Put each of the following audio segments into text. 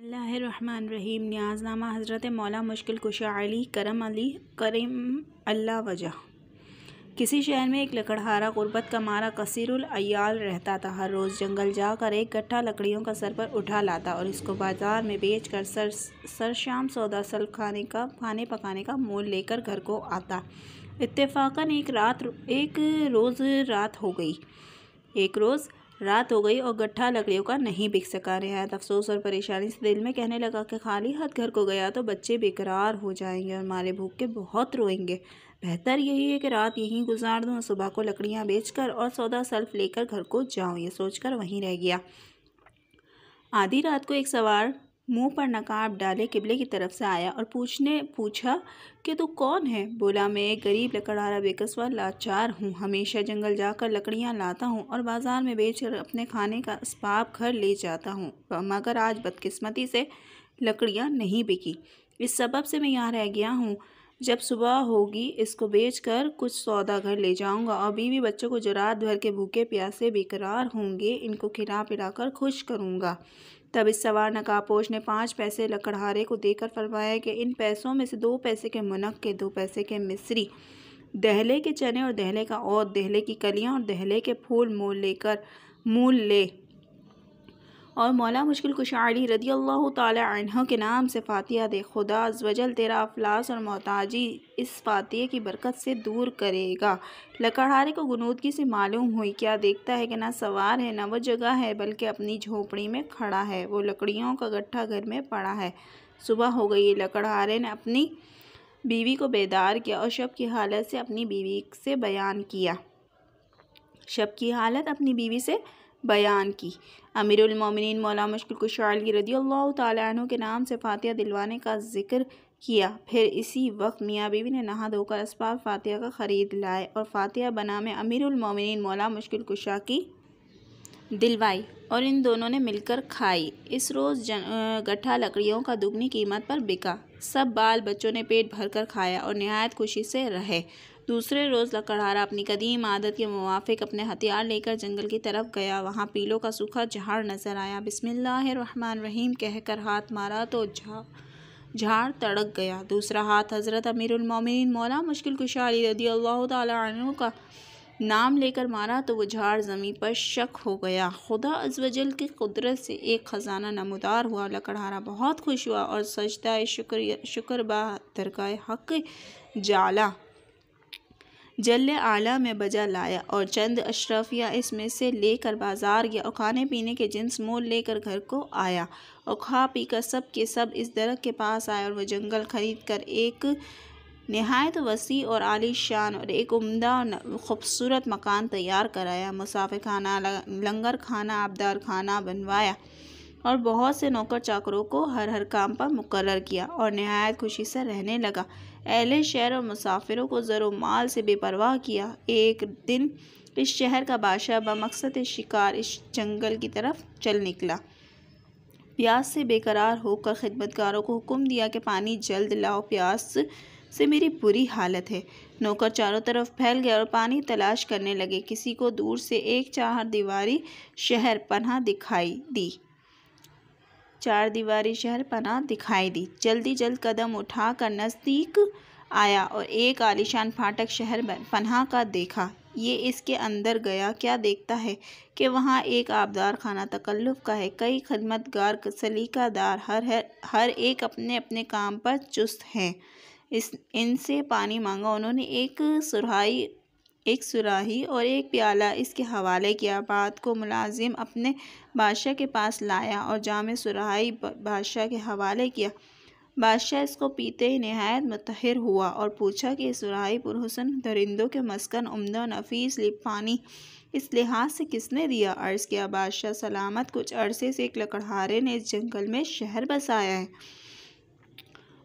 रहीम न्याजनामा हज़रत मौला मुश्किल कुशा अली करम अली करीम अल्लाह वजह किसी शहर में एक लकड़हारा गुर्बत का मारा कसीरुल रहता था हर रोज़ जंगल जाकर एक गट्ठा लकड़ियों का सर पर उठा लाता और इसको बाजार में बेचकर सर सर शाम सौदा सल खाने का खाने पकाने का मोल लेकर घर को आता इत्तेफाकन एक रात एक रोज़ रात हो गई एक रोज़ रात हो गई और गट्ठा लकड़ियों का नहीं बिक सका है अफसोस और परेशानी से दिल में कहने लगा कि खाली हाथ घर को गया तो बच्चे बेकरार हो जाएंगे और मारे भूख के बहुत रोएंगे बेहतर यही है कि रात यहीं गुजार दूँ सुबह को लकड़ियाँ बेचकर और सौदा सेल्फ लेकर घर को जाऊँ ये सोचकर वहीं रह गया आधी रात को एक सवार मुंह पर नकाब डाले किबले की तरफ से आया और पूछने पूछा कि तू कौन है बोला मैं एक गरीब लकड़ारा बेकसवा लाचार हूँ हमेशा जंगल जाकर लकड़ियाँ लाता हूँ और बाज़ार में बेचकर अपने खाने का इसबाब घर ले जाता हूँ मगर आज बदकिस्मती से लकड़ियाँ नहीं बिकी इस सबब से मैं यहाँ रह गया हूँ जब सुबह होगी इसको बेचकर कुछ सौदा घर ले जाऊंगा और बीवी बच्चों को जो रात भर के भूखे प्यासे बेकरार होंगे इनको खिला पिला कर खुश करूँगा तब इस सवार नकापोश ने पाँच पैसे लकड़हारे को देकर फरमाया कि इन पैसों में से दो पैसे के के दो पैसे के मिस्री दहले के चने और दहले का और दहले की कलियाँ और दहले के फूल मोल लेकर मूल ले और मौला मुश्किल कुशारी रदी अल्लाह तह के नाम से फ़ातह दे खुदा वजल तेरा अफलास और मोहताजी इस फातह की बरकत से दूर करेगा लकड़हारे को गनूदगी से मालूम हुई क्या देखता है कि ना सवार है ना वो जगह है बल्कि अपनी झोपड़ी में खड़ा है वो लकड़ियों का गट्ठा घर में पड़ा है सुबह हो गई लकड़हारे ने अपनी बीवी को बेदार किया और शब की हालत से अपनी बीवी से बयान किया शब की हालत अपनी बीवी से बयान की अमीरमिन मौला मुश्किल कुशालगी रदी अल्लाह तु के नाम से फातिहा दिलवाने का जिक्र किया फिर इसी वक्त मियाँ बीवी ने नहा धोकर इसबाब फातिहा का ख़रीद लाए और फातिहा बना में अमीरमिन मौला मुश्किल कुशा की दिलवाई और इन दोनों ने मिलकर खाई इस रोज़ जन गठा लकड़ियों का दुगनी कीमत पर बिका सब बाल बच्चों ने पेट भरकर खाया और नहायत खुशी से रहे दूसरे रोज़ लकड़हारा अपनी कदीम आदत के मुवाफिक अपने हथियार लेकर जंगल की तरफ गया वहाँ पीलों का सूखा झाड़ नजर आया रहीम कहकर हाथ मारा तो झा झाड़ तड़क गया दूसरा हाथ हज़रत अमीरमिन मौला मुश्किल कुशाली रदी अल्लाह तु का नाम लेकर मारा तो वह झाड़ ज़मीन पर शक हो गया खुदा अजवजल की कुदरत से एक ख़जाना नमदार हुआ लकड़हारा बहुत खुश हुआ और सजदाय शुक्र शुक्र बा दरगाह हक जाला जल्ले आला में बजा लाया और चंद अशरफिया इसमें से लेकर बाजार गया और खाने पीने के जिन्स मोल लेकर घर को आया और खा पी कर सब के सब इस दरख के पास आए और वह जंगल खरीद कर एक नहायत वसी और आलीशान और एक उम्दा और खूबसूरत मकान तैयार कराया मुसाफिर खाना लंगर खाना आबदार खाना बनवाया और बहुत से नौकर चाकरों को हर हर काम पर मुकर किया और नहायत खुशी से रहने लगा अहल शहर और मुसाफिरों को ज़रो माल से बेपरवाह किया एक दिन इस शहर का बादशाह बमकसद शिकार इस जंगल की तरफ चल निकला प्यास से बेकरार होकर खिदमतकारों को हुक्म दिया कि पानी जल्द लाओ प्यास से मेरी बुरी हालत है नौकर चारों तरफ फैल गया और पानी तलाश करने लगे किसी को दूर से एक चार दीवारी शहर पनाह दिखाई दी चार दीवारी शहर पना दिखाई दी जल्दी जल्द कदम उठाकर नज़दीक आया और एक आलिशान फाटक शहर पन्हा का देखा ये इसके अंदर गया क्या देखता है कि वहाँ एक आबदार खाना तकल्लुफ़ का है कई खदमतगार सलीकादार हर हर हर एक अपने अपने काम पर चुस्त हैं इस इनसे पानी मांगा उन्होंने एक सुरहाई एक सुराही और एक प्याला इसके हवाले किया बात को मुलाजिम अपने बादशाह के पास लाया और जाम सुराही बादशाह के हवाले किया बादशाह इसको पीते ही नहायत मतहर हुआ और पूछा कि सुराही पुरहसन दरिंदों के मस्कन उमदा नफीस लिपानी इस लिहाज से किसने दिया अर्ज़ किया बादशाह सलामत कुछ अरसे से एक लकड़हारे ने इस जंगल में शहर बसाया है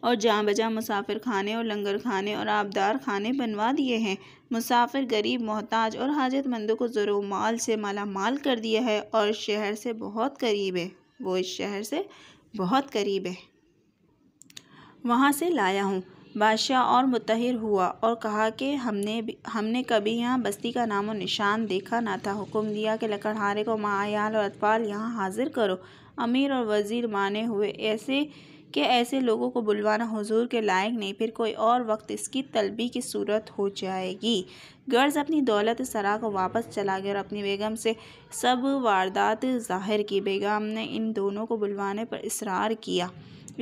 और जहाँ बजा मुसाफिर खाने और लंगर खाने और आबदार खाने बनवा दिए हैं मुसाफिर गरीब मोहताज और हाजतमंदों को ज़रो माल से माला माल कर दिया है और शहर से बहुत करीब है वो इस शहर से बहुत करीब है वहाँ से लाया हूँ बादशाह और मुतहर हुआ और कहा कि हमने हमने कभी यहाँ बस्ती का नाम और निशान देखा ना था हुक्म दिया कि लकड़हारे को मायाल और अतफाल यहाँ हाजिर करो अमीर और वज़ीर माने हुए ऐसे कि ऐसे लोगों को बुलवाना हुजूर के लायक नहीं फिर कोई और वक्त इसकी तलबी की सूरत हो जाएगी गर्ज अपनी दौलत सरा को वापस चला गया और अपनी बेगम से सब वारदात जाहिर की बेगम ने इन दोनों को बुलवाने पर इसरार किया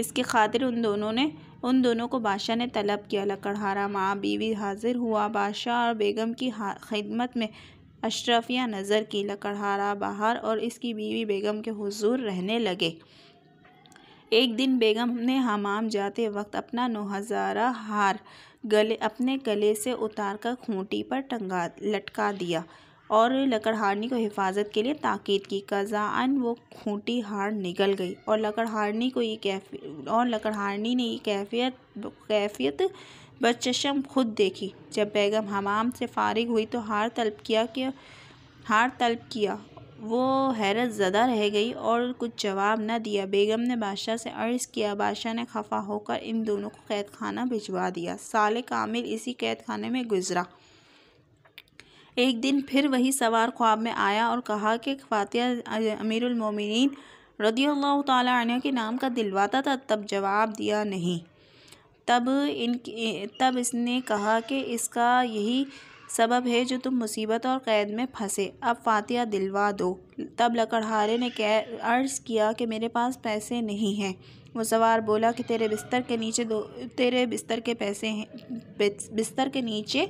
इसके खातिर उन दोनों ने उन दोनों को बादशाह ने तलब किया लकड़हारा माँ बीवी हाजिर हुआ बादशाह और बेगम की खिदमत में अशरफिया नज़र की लकड़हारा बाहर और इसकी बीवी बेगम के हुजूर रहने लगे एक दिन बेगम ने हमाम जाते वक्त अपना नौहजारा हार गले अपने गले से उतार कर खूंटी पर टंगा लटका दिया और लकड़हारनी को हिफाजत के लिए ताकीद की कज़ान वो खूंटी हार निकल गई और लकड़हारनी को ये कैफियत और लकड़हारनी ने ये कैफियत कैफियत बचशम खुद देखी जब बेगम हमाम से फारिग हुई तो हार तलब किया कि हार तलब किया वो हैरत ज़दा रह गई और कुछ जवाब न दिया बेगम ने बादशाह से अर्ज़ किया बादशाह ने खफा होकर इन दोनों को कैद खाना भिजवा दिया साल कामिल इसी कैद खाने में गुजरा एक दिन फिर वही सवार ख्वाब में आया और कहा कि ख़ातिया अमीरमिन रदी अल्लाह के नाम का दिलवाता था तब जवाब दिया नहीं तब इन तब इसने कहा कि इसका यही सबब है जो तुम मुसीबत और क़ैद में फंसे अब फातिया दिलवा दो तब लकड़हारे ने कह अर्ज़ किया कि मेरे पास पैसे नहीं हैं वो सवार बोला कि तेरे बिस्तर के नीचे दो तेरे बिस्तर के पैसे हैं बिस्तर के नीचे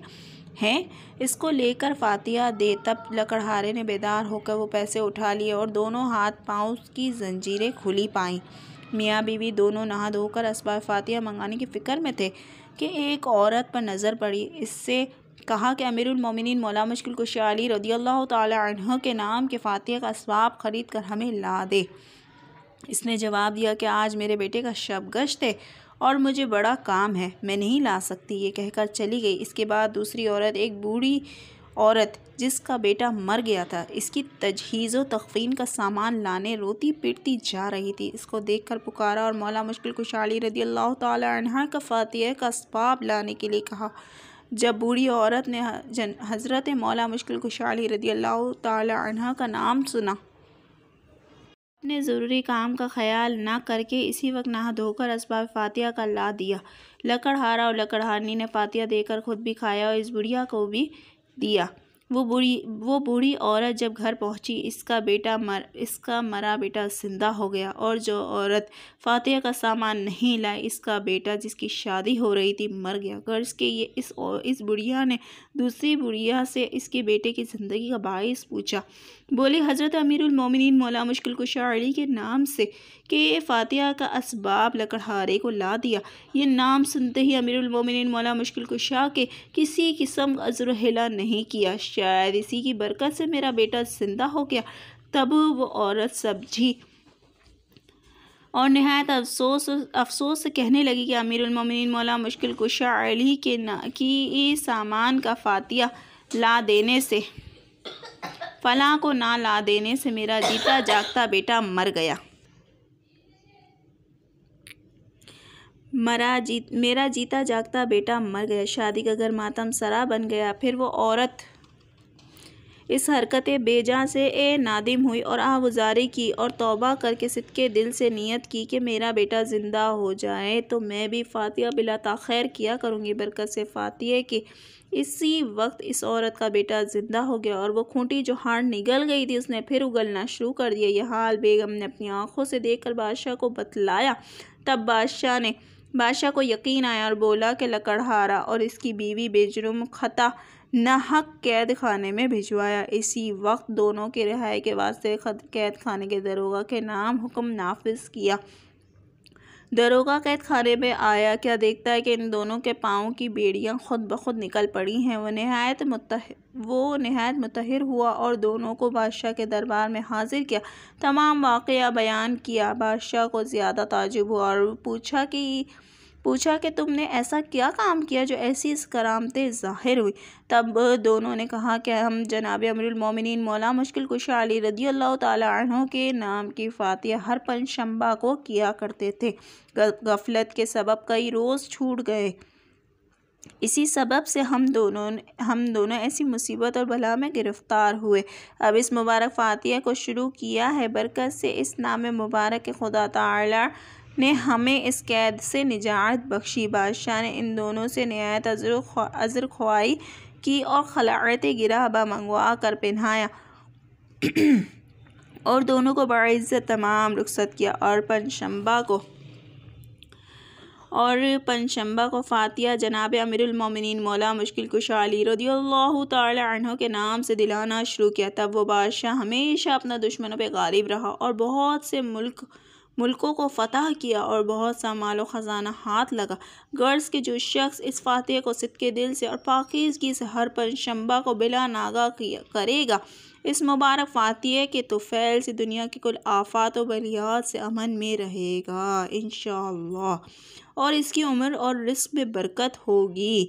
हैं इसको लेकर फातिया दे तब लकड़हारे ने बेदार होकर वो पैसे उठा लिए और दोनों हाथ पाँव की जंजीरें खुली पाईं मियाँ बीवी दोनों नहा धोकर असबा फातिया मंगाने की फ़िक्र में थे कि एक औरत पर नज़र पड़ी इससे कहा कि अमीरमिन मौला मुश्किल कुश रदी अल्लाह तह के नाम के फ़ातिह का स्वाब ख़रीद कर हमें ला दे इसने जवाब दिया कि आज मेरे बेटे का शब गश्त है और मुझे बड़ा काम है मैं नहीं ला सकती ये कहकर चली गई इसके बाद दूसरी औरत एक बूढ़ी औरत जिसका बेटा मर गया था इसकी तजहीज़ व तकफीन का सामान लाने रोती पीटती जा रही थी इसको देख कर पुकारा और मौला मुश्किल कुशाली रदी अल्लाह तह का फ़ातिह का इसबाब लाने के लिए कहा जब बूढ़ी औरत ने हज़रत मौला मुश्किल खुशहाली रदी अल्लाह तह का नाम सुना अपने ज़रूरी काम का ख्याल ना करके इसी वक्त नहा धोकर इसबाब फातिया का ला दिया लकड़हारा और लकड़हारनी ने फातिया देकर खुद भी खाया और इस बुढ़िया को भी दिया वो बूढ़ी वो बूढ़ी औरत जब घर पहुंची इसका बेटा मर इसका मरा बेटा जिंदा हो गया और जो औरत फातिया का सामान नहीं लाई इसका बेटा जिसकी शादी हो रही थी मर गया कर्ज के ये इस और, इस बुढ़िया ने दूसरी बुढ़िया से इसके बेटे की ज़िंदगी का बायस पूछा बोले हज़रत अमीरमिन मौला मुश्किल कुशाड़ी अली के नाम से कि फातिया का इसबाब लकड़हारे को ला दिया ये नाम सुनते ही अमीरमिन मौला मुश्किल कुशा के किसी किस्म का जुरहला नहीं किया शायद इसी की बरकत से मेरा बेटा जिंदा हो गया तब वो औरत सब्जी और नहायत अफसोस अफसोस से कहने लगी कि अमीरमिन मौला मुश्किल कुशा अली के ना की सामान का फातिया ला देने से फला को ना ला देने से मेरा जीता जागता बेटा मर गया मरा जीत मेरा जीता जागता बेटा मर गया शादी का घर मातम सरा बन गया फिर वो औरत इस हरकत बेजा से ए नादिम हुई और गुज़ारी की और तौबा करके सिदके दिल से नियत की कि मेरा बेटा ज़िंदा हो जाए तो मैं भी फ़ातिया बिला तखैर किया करूँगी बरकत से फ़ातिया की इसी वक्त इस औरत का बेटा ज़िंदा हो गया और वो खूंटी जो हार निगल गई थी उसने फिर उगलना शुरू कर दिया यह हाल बेगम ने अपनी आँखों से देख कर बादशाह को बतलाया तब बादशाह ने बादशाह को यकीन आया और बोला कि लकड़हारा और इसकी बीवी बेजरुम ख़ता नाहक कैद खाने में भिजवाया इसी वक्त दोनों के रिहाई के वास्ते कैद खाने के दरोगा के नाम हुक्म नाफिज किया दरोगा कैद खाने में आया क्या देखता है कि इन दोनों के पाँव की बेड़ियाँ खुद ब खुद निकल पड़ी हैं वो नहायत मुतहर वो नहायत मुतहर हुआ और दोनों को बादशाह के दरबार में हाजिर किया तमाम वाक़ बयान किया बादशाह को ज़्यादा ताजुब हुआ और पूछा कि पूछा कि तुमने ऐसा क्या काम किया जो ऐसी इस करामते ज़ाहिर हुई तब दोनों ने कहा कि हम जनाब अमरमिन मौला मुश्किल कुशा अली रदी अल्लाह तहों के नाम की फातह हर पंचशंबा को किया करते थे गफलत के सबब कई रोज़ छूट गए इसी सबब से हम दोनों हम दोनों ऐसी मुसीबत और भला में गिरफ़्तार हुए अब इस मुबारक फातह को शुरू किया है बरकत से इस नाम मुबारक खुदा तला ने हमें इस कैद से निजात बख्शी बादशाह ने इन दोनों से नहायत अजर ख्वाई की और खलात गिराबा मंगवा कर पहनाया और दोनों को बाज़्ज़त तमाम रुखसत किया और पंचम्बा को और पंचम्बा को फ़ातिया जनाब अमिरमिन मौला मुश्किल कुशा अली तहों के नाम से दिलाना शुरू किया तब वो बादशाह हमेशा अपना दुश्मनों पर गालिब रहा और बहुत से मुल्क मुल्कों को फतह किया और बहुत सा मालो ख़जाना हाथ लगा गर्ल्स के जो शख्स इस फातह को सिदके दिल से और पाकिजगी से हर पर शंबा को बिला नागा किया करेगा इस मुबारक फातह के तो फैल से दुनिया की कुल आफात व बलियात से अमन में रहेगा इन और इसकी उम्र और रिस्क में बरकत होगी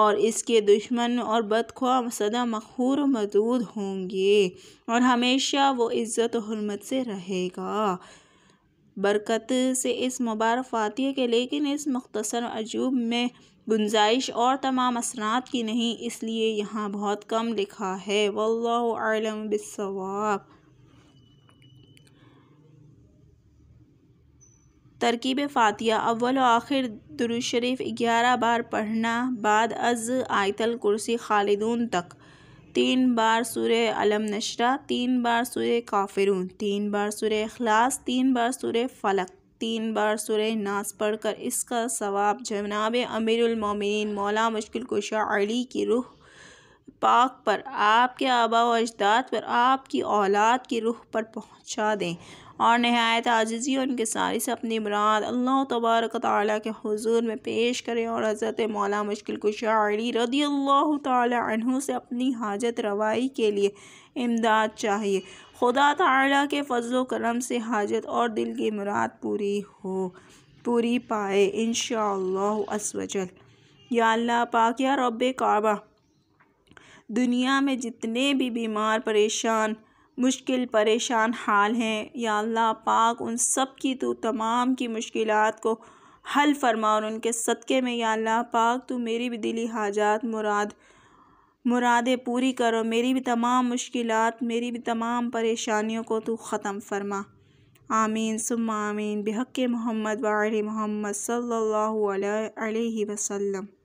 और इसके दुश्मन और बदख्वा सदा मखूर मदूद होंगे और हमेशा वो इज़्ज़त हरमत से रहेगा बरकत से इस मुबारक फातह के लेकिन इस मख्तसर अजूब में गुंजाइश और तमाम असनात की नहीं इसलिए यहाँ बहुत कम लिखा है वल्लम बिसवाब तरकीब फ़ातिया अव्वल आखिर दुरुशरीफ ग्यारह बार पढ़ना बाद अज आयतल कुर्सी खालिदून तक तीन बार सुर अलम नशरा तीन बार सुर काफिरून तीन बार सुर अखलास तीन बार सुर फलक तीन बार सुर नास पढ़कर इसका सवाब जनाब अमीरमिन मौला मुश्किल कुशा अली की रूह पाक पर आपके आबा व अजदाद पर आपकी औलाद की रूह पर पहुंचा दें और नहायत आजिज़ी और सारी से अपनी मुराद अल्लाह तबारक ताली के हजूर में पेश करें और हज़रत मौला मुश्किल कुशाड़ी रदी अल्लाह तहों से अपनी हाजत रवाई के लिए इमदाद चाहिए खुदा तला के फजल करम से हाजत और दिल की मुराद पूरी हो पूरी पाए इन शसवजल या अल्लाह पाक या रब काबा दुनिया में जितने भी बीमार परेशान मुश्किल परेशान हाल हैं या अल्लाह पाक उन सब की तो तमाम की मुश्किल को हल फरमा और उनके सदक़े में या अल्लाह पाक तो मेरी भी दिली हाजात मुराद मुरादें पूरी करो मेरी भी तमाम मुश्किल मेरी भी तमाम परेशानियों को तो ख़त्म फरमा आमीन सुम्मा आमीन बेहक मोहम्मद वाल मोहम्मद सल्लल्लाहु अलैहि वसल्लम